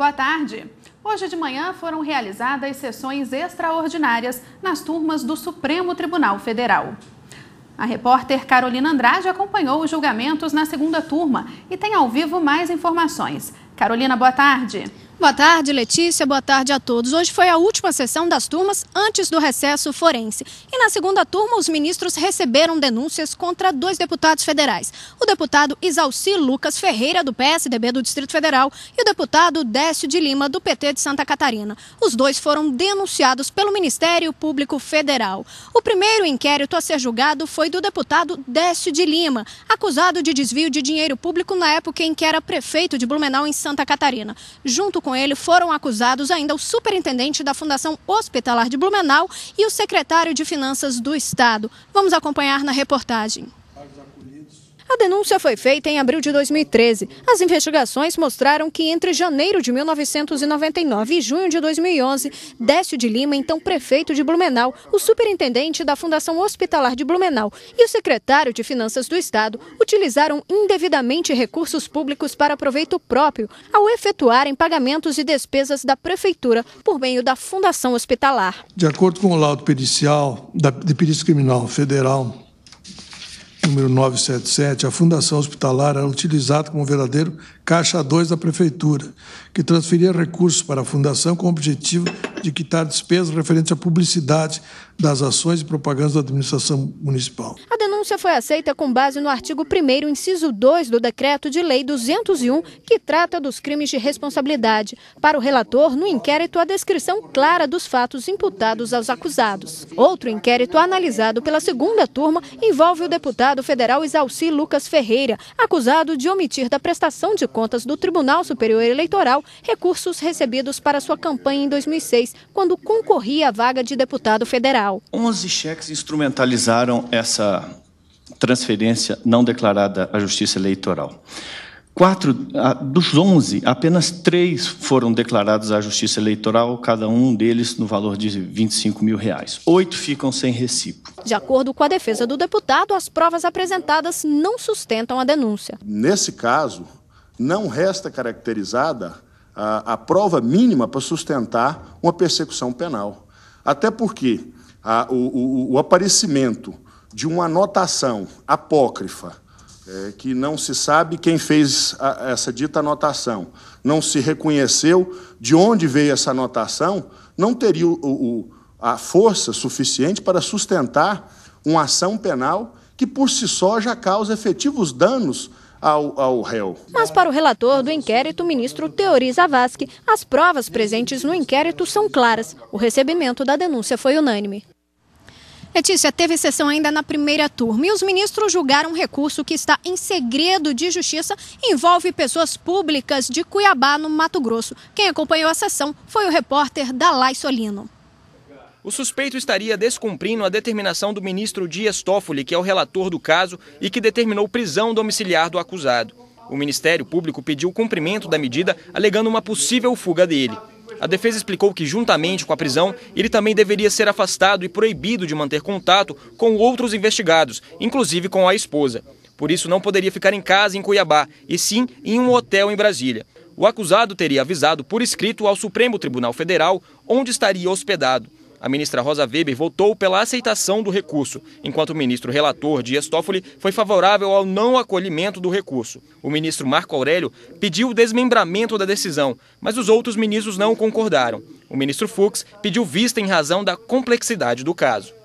Boa tarde. Hoje de manhã foram realizadas sessões extraordinárias nas turmas do Supremo Tribunal Federal. A repórter Carolina Andrade acompanhou os julgamentos na segunda turma e tem ao vivo mais informações. Carolina, boa tarde. Boa tarde, Letícia. Boa tarde a todos. Hoje foi a última sessão das turmas antes do recesso forense. E na segunda turma, os ministros receberam denúncias contra dois deputados federais: o deputado Isalci Lucas Ferreira, do PSDB do Distrito Federal, e o deputado Décio de Lima, do PT de Santa Catarina. Os dois foram denunciados pelo Ministério Público Federal. O primeiro inquérito a ser julgado foi do deputado Décio de Lima, acusado de desvio de dinheiro público na época em que era prefeito de Blumenau, em Santa Catarina. Junto com com ele foram acusados ainda o superintendente da Fundação Hospitalar de Blumenau e o secretário de Finanças do Estado. Vamos acompanhar na reportagem. A denúncia foi feita em abril de 2013. As investigações mostraram que entre janeiro de 1999 e junho de 2011, Décio de Lima, então prefeito de Blumenau, o superintendente da Fundação Hospitalar de Blumenau e o secretário de Finanças do Estado utilizaram indevidamente recursos públicos para proveito próprio ao efetuarem pagamentos e despesas da prefeitura por meio da Fundação Hospitalar. De acordo com o laudo pericial de perícia criminal federal número 977, a Fundação Hospitalar era utilizada como verdadeiro caixa 2 da Prefeitura, que transferia recursos para a Fundação com o objetivo de quitar despesas referentes à publicidade das ações e propagandas da administração municipal. A denúncia foi aceita com base no artigo 1 inciso 2 do decreto de lei 201, que trata dos crimes de responsabilidade. Para o relator, no inquérito a descrição clara dos fatos imputados aos acusados. Outro inquérito analisado pela segunda turma envolve o deputado federal Isalci Lucas Ferreira, acusado de omitir da prestação de contas do Tribunal Superior Eleitoral recursos recebidos para sua campanha em 2006, quando concorria à vaga de deputado federal. 11 cheques instrumentalizaram essa transferência não declarada à Justiça Eleitoral. Quatro, dos 11, apenas três foram declarados à Justiça Eleitoral, cada um deles no valor de 25 mil reais. Oito ficam sem recibo. De acordo com a defesa do deputado, as provas apresentadas não sustentam a denúncia. Nesse caso, não resta caracterizada a, a prova mínima para sustentar uma persecução penal. Até porque a, o, o, o aparecimento de uma anotação apócrifa, é, que não se sabe quem fez a, essa dita anotação, não se reconheceu de onde veio essa anotação, não teria o, o, a força suficiente para sustentar uma ação penal que, por si só, já causa efetivos danos ao, ao, réu. Mas para o relator do inquérito, o ministro Teori Zavascki, as provas presentes no inquérito são claras. O recebimento da denúncia foi unânime. Letícia, teve sessão ainda na primeira turma e os ministros julgaram um recurso que está em segredo de justiça e envolve pessoas públicas de Cuiabá, no Mato Grosso. Quem acompanhou a sessão foi o repórter Dalai Solino. O suspeito estaria descumprindo a determinação do ministro Dias Toffoli, que é o relator do caso e que determinou prisão domiciliar do acusado. O Ministério Público pediu o cumprimento da medida, alegando uma possível fuga dele. A defesa explicou que, juntamente com a prisão, ele também deveria ser afastado e proibido de manter contato com outros investigados, inclusive com a esposa. Por isso, não poderia ficar em casa em Cuiabá, e sim em um hotel em Brasília. O acusado teria avisado por escrito ao Supremo Tribunal Federal onde estaria hospedado. A ministra Rosa Weber votou pela aceitação do recurso, enquanto o ministro relator Dias Toffoli foi favorável ao não acolhimento do recurso. O ministro Marco Aurélio pediu o desmembramento da decisão, mas os outros ministros não concordaram. O ministro Fux pediu vista em razão da complexidade do caso.